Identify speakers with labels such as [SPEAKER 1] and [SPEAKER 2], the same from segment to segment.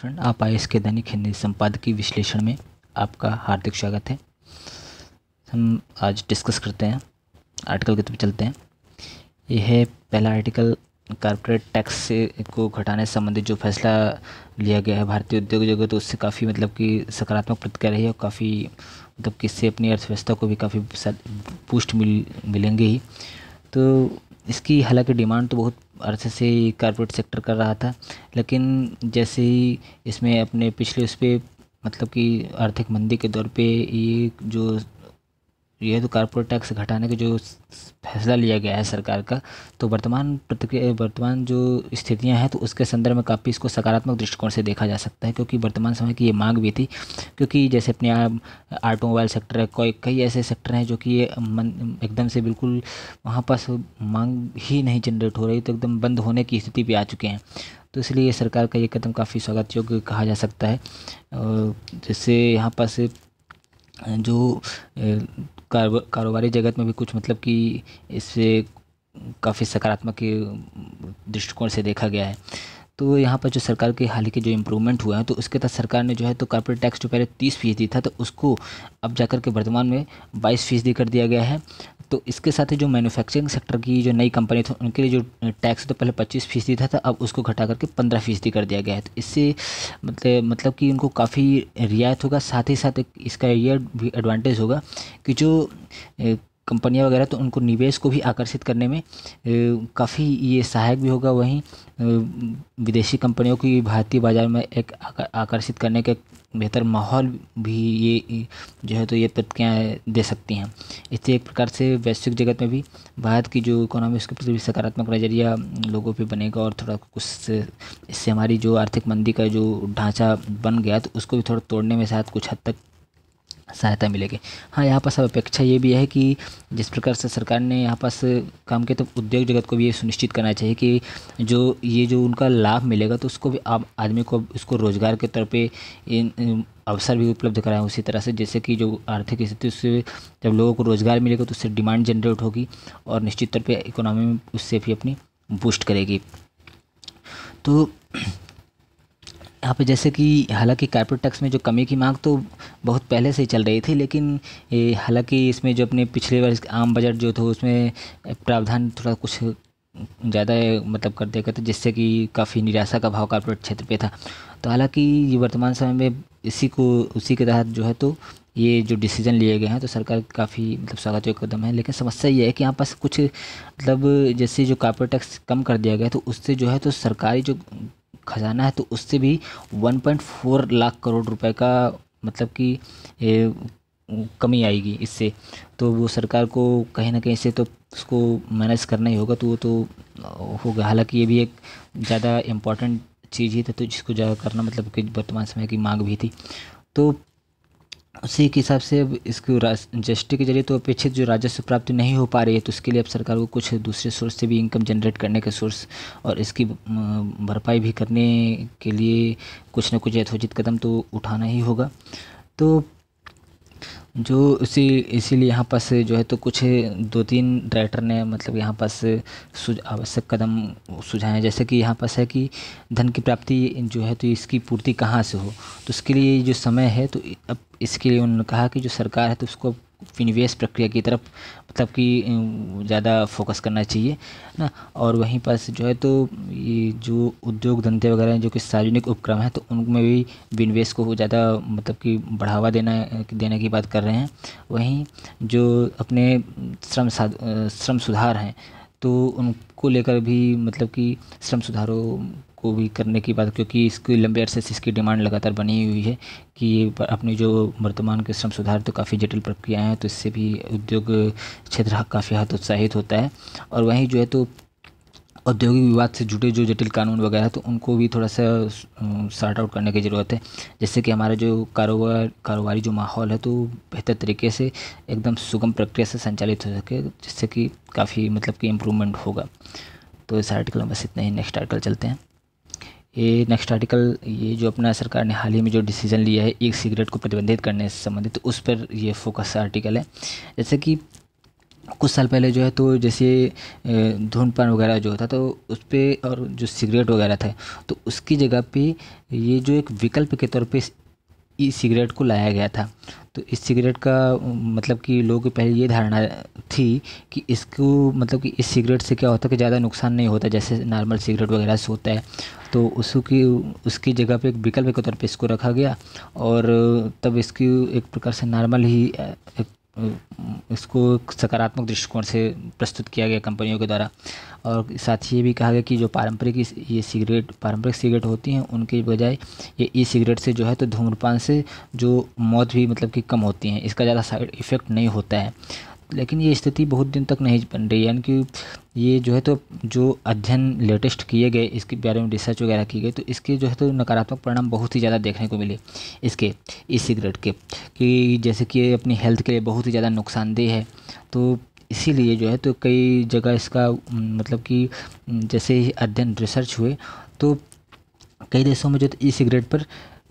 [SPEAKER 1] friend आप ice के दैनिक हिंदी संपादकीय विश्लेषण में आपका हार्दिक स्वागत है हम आज डिस्कस करते हैं आर्टिकल के तो चलते हैं यह है पहला आर्टिकल कॉरपोरेट टैक्स से को घटाने संबंधी जो फैसला लिया गया है भारतीय उद्योग जगत तो उससे काफ़ी मतलब कि सकारात्मक प्रतिक्रिया रही है और काफ़ी मतलब कि इससे अपनी अर्थव्यवस्था को भी काफ़ी बूस्ट मिल मिलेंगे ही तो इसकी हालांकि डिमांड तो बहुत अरसे से ही कारपोरेट सेक्टर कर रहा था लेकिन जैसे ही इसमें अपने पिछले उस पर मतलब कि आर्थिक मंदी के दौर पे ये जो ये तो कॉरपोरेट टैक्स घटाने का जो फैसला लिया गया है सरकार का तो वर्तमान प्रतिक्रिया वर्तमान जो स्थितियां हैं तो उसके संदर्भ में काफ़ी इसको सकारात्मक दृष्टिकोण से देखा जा सकता है क्योंकि वर्तमान समय की ये मांग भी थी क्योंकि जैसे अपने ऑटोमोबाइल सेक्टर है कोई कई ऐसे सेक्टर हैं जो कि ये एकदम से बिल्कुल वहाँ पास मांग ही नहीं जनरेट हो रही तो एकदम बंद होने की स्थिति भी आ चुके हैं तो इसलिए सरकार का ये कदम काफ़ी स्वागत योग्य कहा जा सकता है जैसे यहाँ पास जो कारोबारी जगत में भी कुछ मतलब कि इससे काफ़ी सकारात्मक दृष्टिकोण से देखा गया है तो यहाँ पर जो सरकार के हाल के जो इम्प्रूवमेंट हुआ है तो उसके तहत सरकार ने जो है तो कॉर्पोरेट टैक्स जो पहले तीस फीसदी था तो उसको अब जाकर के वर्तमान में बाईस फीसदी कर दिया गया है तो इसके साथ ही जो मैन्युफैक्चरिंग सेक्टर की जो नई कंपनी थी उनके लिए जो टैक्स तो पहले पच्चीस फीसदी था, था तो अब उसको घटा करके पंद्रह फीसदी कर दिया गया है तो इससे मतलब मतलब कि उनको काफ़ी रियायत होगा साथ ही साथ इसका ये भी एडवांटेज होगा कि जो कंपनियां वगैरह तो उनको निवेश को भी आकर्षित करने में काफ़ी ये सहायक भी होगा वहीं विदेशी कंपनियों की भारतीय बाज़ार में एक आकर्षित करने का बेहतर माहौल भी ये जो है तो ये प्रतिक्रियाँ दे सकती हैं इससे एक प्रकार से वैश्विक जगत में भी भारत की जो इकोनॉमी उसके प्रति भी सकारात्मक नज़रिया लोगों पर बनेगा और थोड़ा कुछ इससे हमारी जो आर्थिक मंदी का जो ढांचा बन गया तो उसको भी थोड़ा तोड़ने में शायद कुछ हद तक सहायता मिलेगी हाँ यहाँ पर सब अपेक्षा ये भी है कि जिस प्रकार से सरकार ने यहाँ पास काम किया तो उद्योग जगत को भी ये सुनिश्चित करना चाहिए कि जो ये जो उनका लाभ मिलेगा तो उसको भी आम आदमी को उसको रोज़गार के तौर पे इन अवसर भी उपलब्ध कराएं उसी तरह से जैसे कि जो आर्थिक स्थिति उससे जब लोगों को रोज़गार मिलेगा तो उससे डिमांड जनरेट होगी और निश्चित तौर पर इकोनॉमी में उससे भी अपनी बूस्ट करेगी तो यहाँ पे जैसे कि हालांकि कॉर्पोरेट टैक्स में जो कमी की मांग तो बहुत पहले से ही चल रही थी लेकिन हालांकि इसमें जो अपने पिछले वर्ष आम बजट जो था उसमें प्रावधान थोड़ा कुछ ज़्यादा मतलब कर दिया तो जिससे कि काफ़ी निराशा का भाव कॉर्पोरेट क्षेत्र पे था तो हालांकि ये वर्तमान समय में इसी को उसी के तहत जो है तो ये जो डिसीज़न लिए गए हैं तो सरकार काफ़ी मतलब स्वागत योग्य कदम है लेकिन समस्या ये है कि यहाँ पास कुछ मतलब जैसे जो कॉर्पोरेट टैक्स कम कर दिया गया तो उससे जो है तो सरकारी जो खजाना है तो उससे भी 1.4 लाख करोड़ रुपए का मतलब कि कमी आएगी इससे तो वो सरकार को कहीं ना कहीं से तो उसको मैनेज करना ही होगा तो वो तो होगा हालांकि ये भी एक ज़्यादा इम्पॉर्टेंट चीज़ ही था तो जिसको ज़्यादा करना मतलब कि वर्तमान समय की मांग भी थी तो उसी के हिसाब से अब इसको जस्टी के जरिए तो अपेक्षित जो राजस्व प्राप्त नहीं हो पा रही है तो उसके लिए अब सरकार को कुछ दूसरे सोर्स से भी इनकम जनरेट करने के सोर्स और इसकी भरपाई भी करने के लिए कुछ ना कुछ यथोचित कदम तो उठाना ही होगा तो जो इसी इसीलिए यहाँ पास जो है तो कुछ दो तीन राइटर ने मतलब यहाँ पास आवश्यक कदम सुझाए हैं जैसे कि यहाँ पास है कि धन की प्राप्ति जो है तो इसकी पूर्ति कहाँ से हो तो इसके लिए जो समय है तो अब इसके लिए उन्होंने कहा कि जो सरकार है तो उसको विनिवेश प्रक्रिया की तरफ मतलब कि ज़्यादा फोकस करना चाहिए ना और वहीं पर जो है तो ये जो उद्योग धंधे वगैरह हैं जो कि सार्वजनिक उपक्रम हैं तो उनमें भी विनिवेश को ज़्यादा मतलब कि बढ़ावा देना देने की बात कर रहे हैं वहीं जो अपने श्रम श्रम सुधार हैं तो उनको लेकर भी मतलब कि श्रम सुधारों को भी करने की बात क्योंकि इसकी लंबे अरसे से इसकी डिमांड लगातार बनी हुई है कि ये अपनी जो वर्तमान के श्रम सुधार तो काफ़ी जटिल प्रक्रियाएँ हैं तो इससे भी उद्योग क्षेत्र काफ़ी हतोत्साहित उत्साहित होता है और वहीं जो है तो औद्योगिक विवाद से जुड़े जो जटिल कानून वगैरह तो उनको भी थोड़ा सा सार्ट आउट करने की ज़रूरत है जैसे कि हमारा जो कारोबार कारोबारी जो माहौल है तो बेहतर तरीके से एकदम सुगम प्रक्रिया से संचालित हो सके जिससे कि काफ़ी मतलब कि इम्प्रूवमेंट होगा तो इस आर्टिकल में बस इतना ही नेक्स्ट आर्टिकल चलते हैं ये नेक्स्ट आर्टिकल ये जो अपना सरकार ने हाल ही में जो डिसीज़न लिया है एक सिगरेट को प्रतिबंधित करने से संबंधित तो उस पर ये फोकस आर्टिकल है जैसे कि कुछ साल पहले जो है तो जैसे धूमपान वगैरह जो होता तो उस पर और जो सिगरेट वगैरह था तो उसकी जगह पे ये जो एक विकल्प के तौर पे ई सिगरेट को लाया गया था तो इस सिगरेट का मतलब कि लोगों की पहले ये धारणा थी कि इसको मतलब कि इस सिगरेट से क्या होता है कि ज़्यादा नुकसान नहीं होता जैसे नॉर्मल सिगरेट वगैरह से होता है तो उसकी उसकी जगह पे एक विकल्प के तौर पे इसको रखा गया और तब इसकी एक प्रकार से नॉर्मल ही एक इसको सकारात्मक दृष्टिकोण से प्रस्तुत किया गया कंपनियों के द्वारा और साथ ही ये भी कहा गया कि जो पारंपरिक ये सिगरेट पारंपरिक सिगरेट होती हैं उनके बजाय ये ई सिगरेट से जो है तो धूम्रपान से जो मौत भी मतलब कि कम होती हैं इसका ज़्यादा साइड इफ़ेक्ट नहीं होता है लेकिन ये स्थिति बहुत दिन तक नहीं बन रही यानी कि ये जो है तो जो अध्ययन लेटेस्ट किए गए इसके बारे में रिसर्च वगैरह की गई तो इसके जो है तो नकारात्मक परिणाम बहुत ही ज़्यादा देखने को मिले इसके ई सिगरेट के कि जैसे कि अपनी हेल्थ के लिए बहुत ही ज़्यादा नुकसानदेह है तो इसीलिए जो है तो कई जगह इसका मतलब कि जैसे ही अध्ययन रिसर्च हुए तो कई देशों में जो ई तो सिगरेट पर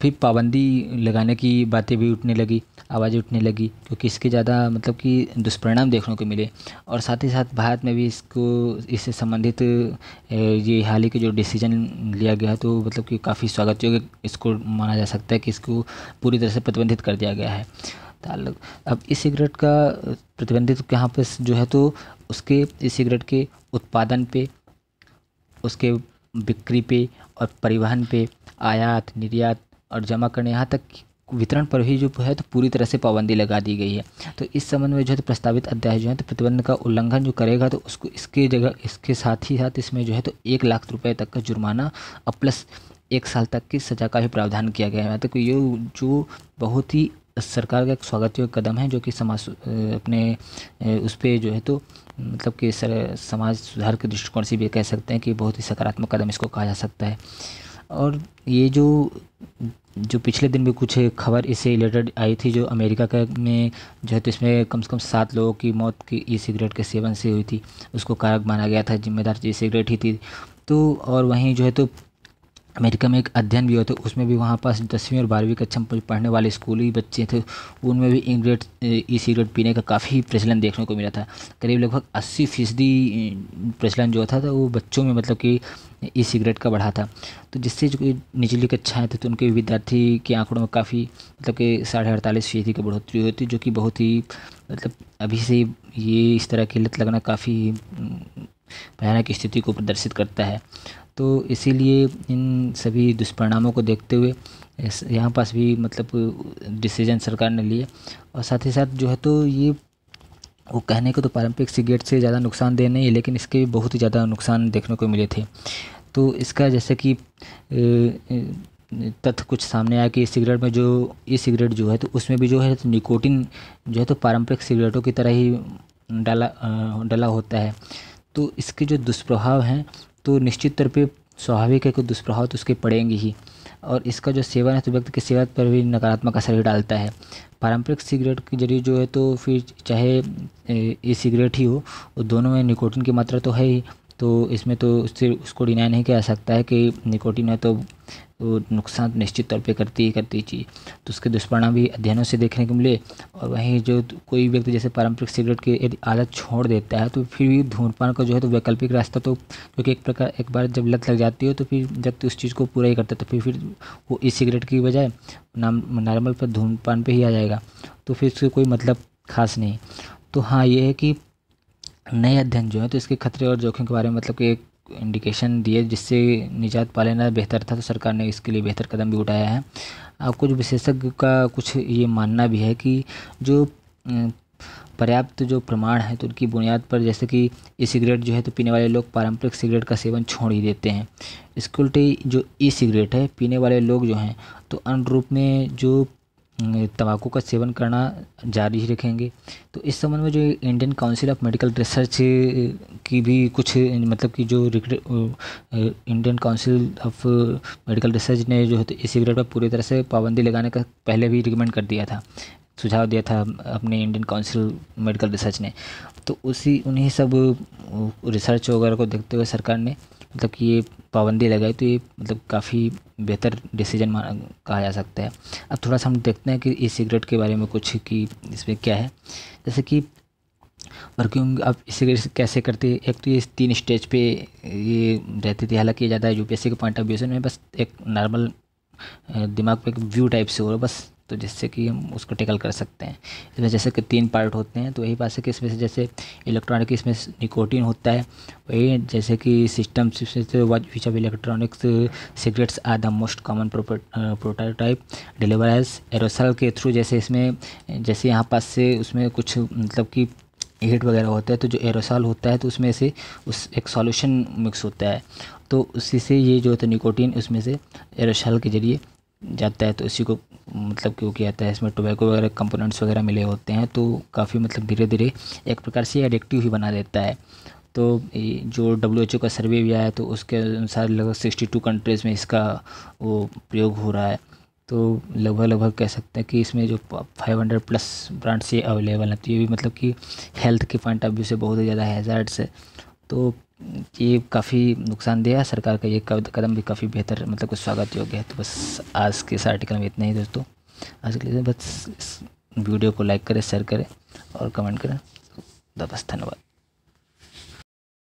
[SPEAKER 1] फिर पाबंदी लगाने की बातें भी उठने लगी आवाज़ें उठने लगी क्योंकि इसके ज़्यादा मतलब कि दुष्परिणाम देखने को मिले और साथ ही साथ भारत में भी इसको इससे संबंधित ये हाल ही के जो डिसीजन लिया गया है तो मतलब कि काफ़ी स्वागत योग्य इसको माना जा सकता है कि इसको पूरी तरह से प्रतिबंधित कर दिया गया है ताल्लुक अब ई सिगरेट का प्रतिबंधित यहाँ पर जो है तो उसके ई सिगरेट के उत्पादन पे उसके बिक्री पे और परिवहन पे आयात निर्यात और जमा करने यहाँ तक वितरण पर भी जो है तो पूरी तरह से पाबंदी लगा दी गई है तो इस संबंध में जो है तो प्रस्तावित अध्याय जो है तो प्रतिबंध का उल्लंघन जो करेगा तो उसको इसके जगह इसके साथ ही साथ इसमें जो है तो एक लाख रुपए तक का जुर्माना और प्लस एक साल तक की सजा का भी प्रावधान किया गया है तो ये जो बहुत ही सरकार का एक स्वागत योग्य कदम है जो कि समाज अपने उस पर जो है तो मतलब कि सर समाज सुधार के दृष्टिकोण से भी कह सकते हैं कि बहुत ही सकारात्मक कदम इसको कहा जा सकता है और ये जो जो पिछले दिन भी कुछ खबर इससे रिलेटेड आई थी जो अमेरिका का में जो है तो इसमें कम से कम सात लोगों की मौत की ई सिगरेट के सेवन से हुई थी उसको कारक माना गया था जिम्मेदार ई सिगरेट ही थी तो और वहीं जो है तो अमेरिका में एक अध्ययन भी हुआ था उसमें भी वहाँ पास दसवीं और बारहवीं कक्षा में पढ़ने वाले स्कूली बच्चे थे उनमें भी इंग्रेट ई सिगरेट पीने का काफ़ी प्रचलन देखने को मिला था करीब लगभग अस्सी फीसदी प्रचलन जो था, था तो वो बच्चों में मतलब कि ई सिगरेट का बढ़ा था तो जिससे जो निचली कक्षाएँ थी तो उनके विद्यार्थी के आंकड़ों में काफ़ी मतलब कि साढ़े अड़तालीस फीसदी की बढ़ोतरी हुई थी जो कि बहुत ही मतलब अभी से ये इस तरह की लत लगना काफ़ी भयानक स्थिति को प्रदर्शित करता है तो इसीलिए इन सभी दुष्परिणामों को देखते हुए यहाँ पास भी मतलब डिसीजन सरकार ने लिए और साथ ही साथ जो है तो ये वो कहने को तो पारंपरिक सिगरेट से ज़्यादा नुकसान दे नहीं है लेकिन इसके भी बहुत ही ज़्यादा नुकसान देखने को मिले थे तो इसका जैसे कि तथ्य कुछ सामने आया कि सिगरेट में जो ई सिगरेट जो है तो उसमें भी जो है तो निकोटिन जो है तो पारंपरिक सिगरेटों की तरह ही डाला डाला होता है तो इसके जो दुष्प्रभाव हैं तो निश्चित तौर पर स्वाभाविक है कि दुष्प्रभाव तो उसके पड़ेंगे ही और इसका जो सेवन है तो व्यक्ति के सेवा पर भी नकारात्मक असर ही डालता है पारंपरिक सिगरेट के जरिए जो है तो फिर चाहे ई सिगरेट ही हो दोनों में निकोटिन की मात्रा तो है ही तो इसमें तो सिर्फ उसको डिनाई नहीं किया जा सकता है कि निकोटीन है तो तो नुकसान निश्चित तौर पे करती ही करती चीज़ तो उसके दुष्परिणाम भी अध्ययनों से देखने को मिले और वहीं जो कोई व्यक्ति जैसे पारंपरिक सिगरेट की यदि आदत छोड़ देता है तो फिर भी धूम्रपान का जो है तो वैकल्पिक रास्ता तो क्योंकि एक प्रकार एक बार जब लत लग जाती हो तो फिर जब तो उस चीज़ को पूरा ही करता है तो फिर फिर वो ई सिगरेट की बजाय नाम नॉर्मल पर धूम्रपान पर ही आ जाएगा तो फिर उसका कोई मतलब खास नहीं तो हाँ ये है कि नए अध्ययन जो है तो इसके खतरे और जोखिम के बारे में मतलब कि एक इंडिकेशन दिए जिससे निजात पा लेना बेहतर था तो सरकार ने इसके लिए बेहतर कदम भी उठाया है अब कुछ विशेषज्ञ का कुछ ये मानना भी है कि जो पर्याप्त जो प्रमाण है तो उनकी बुनियाद पर जैसे कि ई सिगरेट जो है तो पीने वाले लोग पारंपरिक सिगरेट का सेवन छोड़ ही देते हैं इसके उल्टे जो ई सिगरेट है पीने वाले लोग जो हैं तो अन्य रूप में जो तम्बाकू का सेवन करना जारी ही रखेंगे तो इस संबंध में जो Indian Council of Medical Research की भी कुछ मतलब कि जो Indian Council of Medical Research ने जो है तो ई सिगरेट पर पूरी तरह से पाबंदी लगाने का पहले भी रिकमेंड कर दिया था सुझाव दिया था अपने इंडियन काउंसिल मेडिकल रिसर्च ने तो उसी उन्हीं सब रिसर्च वगैरह को देखते हुए सरकार ने मतलब कि ये पाबंदी लगाई तो ये मतलब काफ़ी बेहतर डिसीजन कहा जा सकता है अब थोड़ा सा हम देखते हैं कि ई सिगरेट के बारे में कुछ कि इसमें क्या है जैसे कि वर्किंग अब सिगरेट कैसे करते एक तो ये तीन स्टेज पे ये रहती थी हालांकि ये ज़्यादा यूपीएससी के पॉइंट ऑफ व्यू से बस एक नॉर्मल दिमाग पे एक व्यू टाइप से हो रहा बस तो जिससे कि हम उसको टेकल कर सकते हैं इसमें जैसे कि तीन पार्ट होते हैं तो यही बात है कि इसमें से जैसे इलेक्ट्रॉनिक इसमें निकोटीन होता है वही जैसे कि system which of electronics cigarettes are the most common prototype deliver as aerosol के थ्रू जैसे इसमें जैसे यहाँ पास से उसमें कुछ मतलब कि हीट वगैरह होता है तो जो एरोसॉल होता है तो उसमें से उस एक सॉल्यूशन मिक्स होता है तो उसी से ये जो होता है निकोटीन तो उसमें से एरोसॉल के जरिए जाता है तो इसी को मतलब क्यों किया जाता है इसमें टोबैको वगैरह कंपोनेंट्स वगैरह मिले होते हैं तो काफ़ी मतलब धीरे धीरे एक प्रकार से एडिक्टिव ही बना देता है तो जो डब्ल्यू एच ओ का सर्वे भी आया तो उसके अनुसार लगभग सिक्सटी टू कंट्रीज़ में इसका वो प्रयोग हो रहा है तो लगभग लगभग कह सकते हैं कि इसमें जो फाइव हंड्रेड प्लस ब्रांड्स ये अवेलेबल हैं तो ये भी मतलब कि हेल्थ के पॉइंट ऑफ व्यू से बहुत ही ज़्यादा हैज़ार्ड्स है तो ये काफ़ी नुकसानदेह है सरकार का ये कदम भी काफ़ी बेहतर मतलब कुछ स्वागत योग्य है तो बस आज के इस आर्टिकल में इतना ही दोस्तों आज के लिए बस वीडियो को लाइक करें शेयर करें और कमेंट करें तो बस धन्यवाद